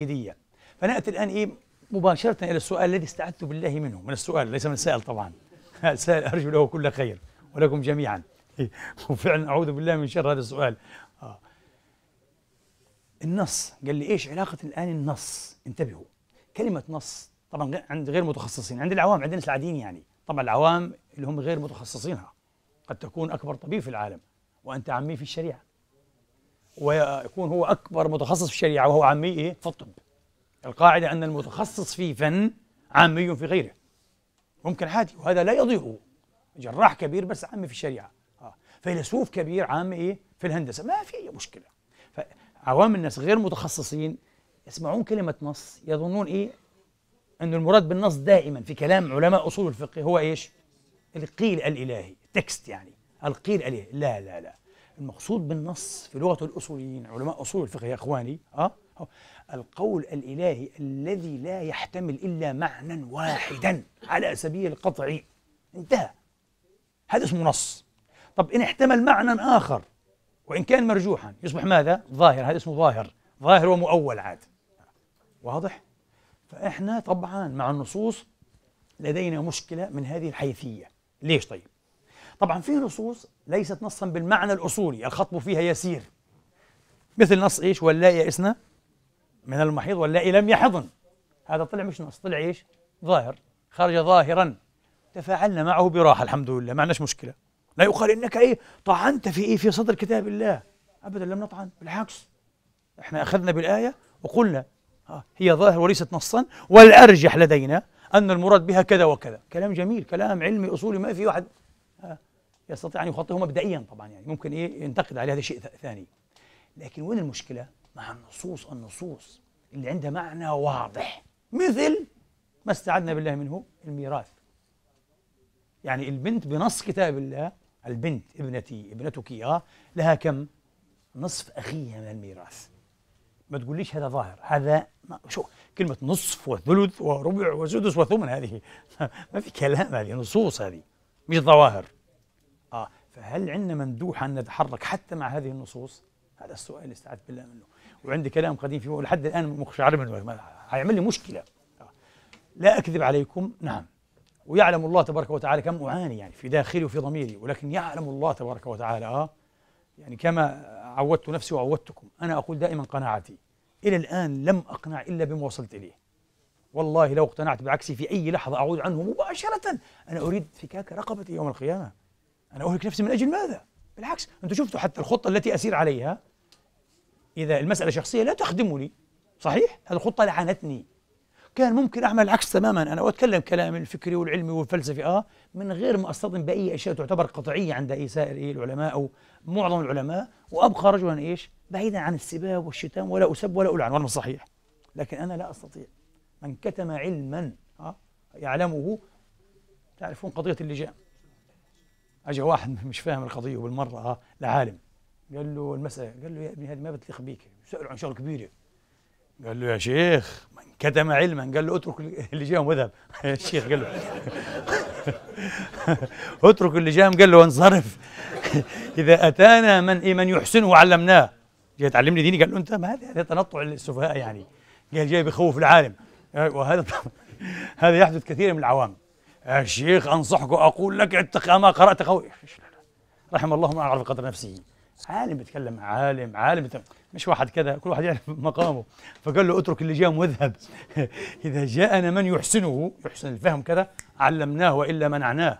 تأكيدية فنأتي الآن إيه مباشرة إلى السؤال الذي استعدت بالله منه من السؤال ليس من السائل طبعا السائل أرجو له كل خير ولكم جميعا وفعلا أعوذ بالله من شر هذا السؤال آه. النص قال لي إيش علاقة الآن النص انتبهوا كلمة نص طبعا عند غير متخصصين عند العوام عند الناس العاديين يعني طبعا العوام اللي هم غير متخصصينها قد تكون أكبر طبيب في العالم وأنت عمي في الشريعة ويكون هو أكبر متخصص في الشريعة وهو عامي إيه؟ في الطب القاعدة أن المتخصص في فن عامي في غيره ممكن عادي وهذا لا يضيعه. جراح كبير بس عامي في الشريعة آه. فيلسوف كبير عامي إيه؟ في الهندسة ما في أي مشكلة فعوام الناس غير متخصصين يسمعون كلمة نص يظنون إيه؟ أن المراد بالنص دائما في كلام علماء أصول الفقه هو إيش؟ القيل الإلهي تكست يعني القيل الإلهي لا لا لا المقصود بالنص في لغة الأصوليين علماء أصول الفقه يا إخواني أه؟ القول الإلهي الذي لا يحتمل إلا معنى واحدا على سبيل القطع انتهى هذا اسمه نص طب إن احتمل معنى آخر وإن كان مرجوحا يصبح ماذا؟ ظاهر هذا اسمه ظاهر ظاهر ومؤول عاد واضح؟ فإحنا طبعا مع النصوص لدينا مشكلة من هذه الحيثية ليش طيب؟ طبعا في نصوص ليست نصا بالمعنى الاصولي الخطب فيها يسير مثل نص ايش واللائي يئسنا من المحيض واللائي لم يحضن هذا طلع مش نص طلع ايش ظاهر خرج ظاهرا تفاعلنا معه براحه الحمد لله ما عندناش مشكله لا يقال انك ايه طعنت في ايه في صدر كتاب الله ابدا لم نطعن بالعكس احنا اخذنا بالايه وقلنا آه، هي ظاهر وليست نصا والارجح لدينا ان المراد بها كذا وكذا كلام جميل كلام علمي اصولي ما في واحد آه، يستطيع أن يخطئه مبدئيا طبعا يعني ممكن إيه ينتقد عليه هذا شيء ثاني لكن وين المشكلة؟ مع النصوص النصوص اللي عندها معنى واضح مثل ما استعدنا بالله منه الميراث يعني البنت بنص كتاب الله البنت ابنتي ابنتك اه لها كم؟ نصف اخيها من الميراث ما تقوليش هذا ظاهر هذا شو كلمة نصف وثلث وربع وسدس وثمن هذه ما في كلام هذه نصوص هذه مش ظواهر آه فهل عندنا ممدوحة أن نتحرك حتى مع هذه النصوص؟ هذا السؤال اللي استعذ بالله منه وعندي كلام قديم فيه ولحد الآن مخشعر منه هيعمل لي مشكلة آه. لا أكذب عليكم نعم ويعلم الله تبارك وتعالى كم أعاني يعني في داخلي وفي ضميري ولكن يعلم الله تبارك وتعالى آه يعني كما عودت نفسي وعودتكم أنا أقول دائما قناعتي إلى الآن لم أقنع إلا بما وصلت إليه والله لو اقتنعت بعكسي في أي لحظة أعود عنه مباشرة أنا أريد فكاك رقبتي يوم القيامة أنا أهلك نفسي من أجل ماذا؟ بالعكس أنتم شفتوا حتى الخطة التي أسير عليها إذا المسألة شخصية لا تخدمني صحيح؟ هذه الخطة لعنتني كان ممكن أعمل العكس تماما أنا أتكلم كلام الفكري والعلمي والفلسفي آه من غير ما أصطدم بأي أشياء تعتبر قطعية عند أي سائر إيه العلماء أو معظم العلماء وأبقى رجلا إيش؟ بعيدا عن السباب والشتام ولا أسب ولا ألعن وأنا صحيح لكن أنا لا أستطيع من كتم علما آه يعلمه تعرفون قضية اللجام اجى واحد مش فاهم القضيه وبالمره آه، لعالم قال له المساله قال له يا ابني هذه ما بتليق بيك سأله عن شغله كبيره قال له يا شيخ من كتم علما قال له اترك اللي جام واذهب الشيخ قال له اترك اللي جام قال له وانصرف اذا اتانا من من يحسنه علمناه جاي تعلمني ديني قال له انت ما هذا هذا تنطع السفهاء يعني قال جاي بخوف العالم وهذا هذا يحدث كثير من العوام يا آه، شيخ أنصحك وأقول لك اتق ما قرأت قوي رحم الله من أعرف قدر نفسه عالم بيتكلم عالم عالم بتكلم. مش واحد كذا كل واحد يعرف مقامه فقال له اترك اللي جاء واذهب إذا جاءنا من يحسنه يحسن الفهم كذا علمناه وإلا منعناه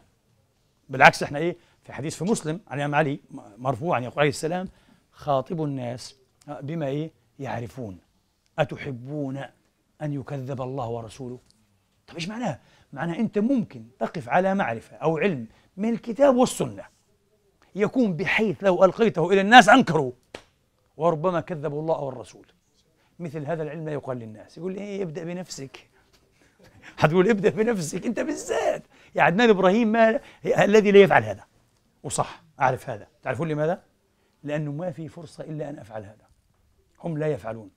بالعكس احنا ايه في حديث في مسلم عن الإمام علي مرفوعا يقول عليه السلام خاطبوا الناس بما ايه يعرفون أتحبون أن يكذب الله ورسوله طيب ايش معناها؟ معناها انت ممكن تقف على معرفه او علم من الكتاب والسنه يكون بحيث لو القيته الى الناس انكروا وربما كذبوا الله والرسول مثل هذا العلم لا يقال للناس يقول ايه ابدا بنفسك حتقول ابدا بنفسك انت بالذات يا يعني عدنان ابراهيم ما الذي لا يفعل هذا وصح اعرف هذا تعرفون لماذا؟ لانه ما في فرصه الا ان افعل هذا هم لا يفعلون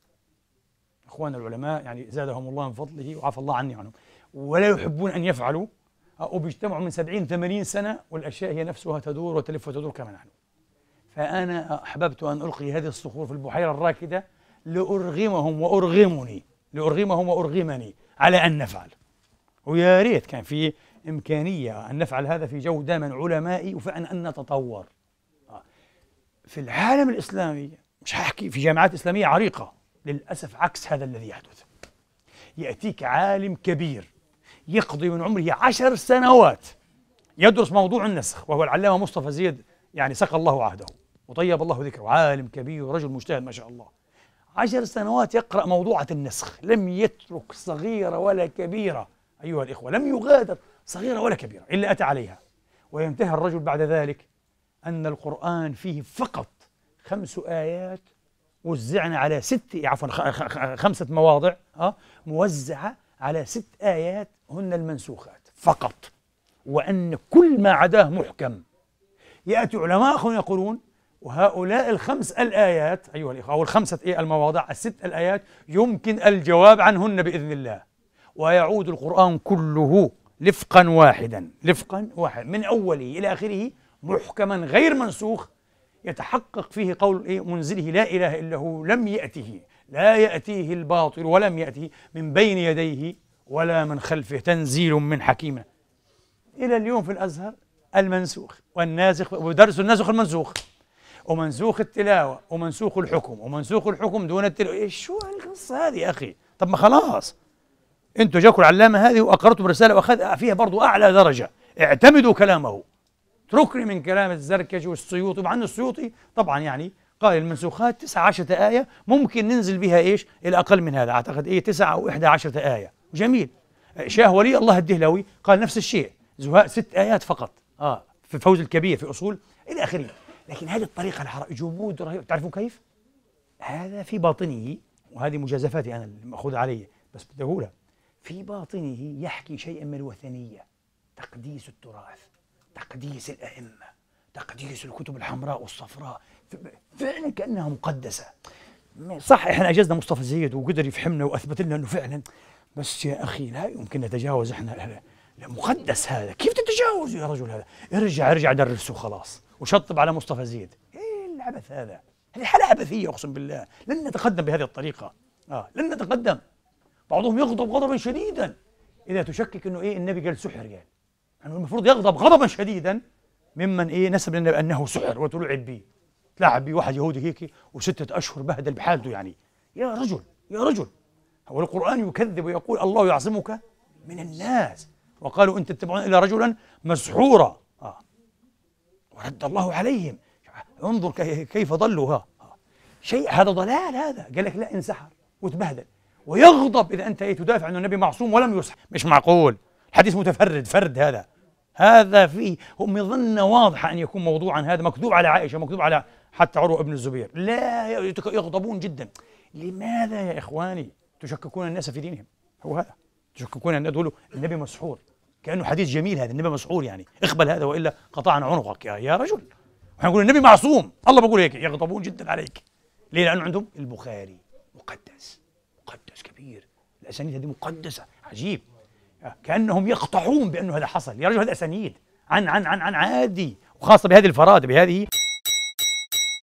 اخواننا العلماء يعني زادهم الله من فضله وعفى الله عني عنهم ولا يحبون أن يفعلوا أو بيجتمعوا من 70 80 سنة والأشياء هي نفسها تدور وتلف وتدور كما نحن فأنا أحببت أن ألقي هذه الصخور في البحيرة الراكدة لأرغمهم وأرغمني لأرغمهم وأرغمني على أن نفعل ويا ريت كان في إمكانية أن نفعل هذا في جو دائما علمائي وفعلا أن نتطور في العالم الإسلامي مش هحكي في جامعات إسلامية عريقة للأسف عكس هذا الذي يحدث يأتيك عالم كبير يقضي من عمره عشر سنوات يدرس موضوع النسخ وهو العلامة مصطفى زيد يعني سقى الله عهده وطيب الله ذكره عالم كبير ورجل مجتهد ما شاء الله عشر سنوات يقرأ موضوعة النسخ لم يترك صغيرة ولا كبيرة أيها الإخوة لم يغادر صغيرة ولا كبيرة إلا أتى عليها وينتهى الرجل بعد ذلك أن القرآن فيه فقط خمس آيات وزعنا على ست عفوا خمسة مواضع آه، موزعة على ست آيات هن المنسوخات فقط وأن كل ما عداه محكم يأتي علماء آخرون يقولون وهؤلاء الخمس الآيات أيها الإخوة أو الخمسة إيه المواضع الست الآيات يمكن الجواب عنهن بإذن الله ويعود القرآن كله لفقا واحدا لفقا واحدا من أوله إلى آخره محكما غير منسوخ يتحقق فيه قول إيه منزله لا إله إلا هو لم يأته لا يأتيه الباطل ولم يأتي من بين يديه ولا من خلفه تنزيل من حكيمة إلى اليوم في الأزهر المنسوخ والناسخ ودرس الناسخ المنسوخ ومنسوخ التلاوة ومنسوخ الحكم ومنسوخ الحكم دون التلاوة إيش شو القصة هذه يا أخي طب ما خلاص أنتوا جاكم العلامة هذه وأقرتوا برسالة وأخذ فيها برضو أعلى درجة اعتمدوا كلامه اتركني من كلام الزركشي والسيوطي مع أن السيوطي طبعا يعني قال المنسوخات 19 آية ممكن ننزل بها إيش الأقل من هذا أعتقد إيه 9 أو 11 آية جميل شاه ولي الله الدهلوي قال نفس الشيء زهاء ست آيات فقط آه في الفوز الكبير في أصول إلى آخره لكن هذه الطريقة الحركية جمود رهيب تعرفوا كيف؟ هذا في باطنه وهذه مجازفاتي أنا المأخوذة علي بس بدي أقولها في باطنه يحكي شيئا من الوثنية تقديس التراث تقديس الأئمة تقديس الكتب الحمراء والصفراء فعلا كانها مقدسه صح احنا اجزنا مصطفى زيد وقدر يفهمنا واثبت لنا انه فعلا بس يا اخي لا يمكن نتجاوز احنا مقدس هذا كيف تتجاوز يا رجل هذا ارجع ارجع درسه خلاص وشطب على مصطفى زيد ايه العبث هذا هذه حالة عبثية أقسم بالله لن نتقدم بهذه الطريقة آه لن نتقدم بعضهم يغضب غضبا شديدا إذا تشكك أنه إيه النبي قال سحر قال يعني. يعني المفروض يغضب غضبا شديدا ممن ايه نسب لنا بانه سحر وتلعب به تلعب به واحد يهودي هيك وستة اشهر بهدل بحالته يعني يا رجل يا رجل هو القران يكذب ويقول الله يعصمك من الناس وقالوا ان تتبعون الا رجلا مسحورا آه. ورد الله عليهم انظر كيف ضلوا ها آه. شيء هذا ضلال هذا قال لك لا انسحر وتبهدل ويغضب اذا انت إيه تدافع عن النبي معصوم ولم يسحر مش معقول حديث متفرد فرد هذا هذا فيه هم يظن واضحة أن يكون موضوعا هذا مكذوب على عائشة مكذوب على حتى عروة ابن الزبير لا يغضبون جدا لماذا يا إخواني تشككون الناس في دينهم هو هذا تشككون أن تقولوا النبي مسحور كأنه حديث جميل هذا النبي مسحور يعني اقبل هذا وإلا قطعنا عنقك يا, يا رجل احنا نقول النبي معصوم الله بقول هيك يغضبون جدا عليك ليه لأنه عندهم البخاري مقدس مقدس كبير الأسانيد هذه مقدسة عجيب كأنهم يقطعون بأنه هذا حصل يا رجل هذا أسانيد عن عن عن عن عادي وخاصة بهذه الفرادة بهذه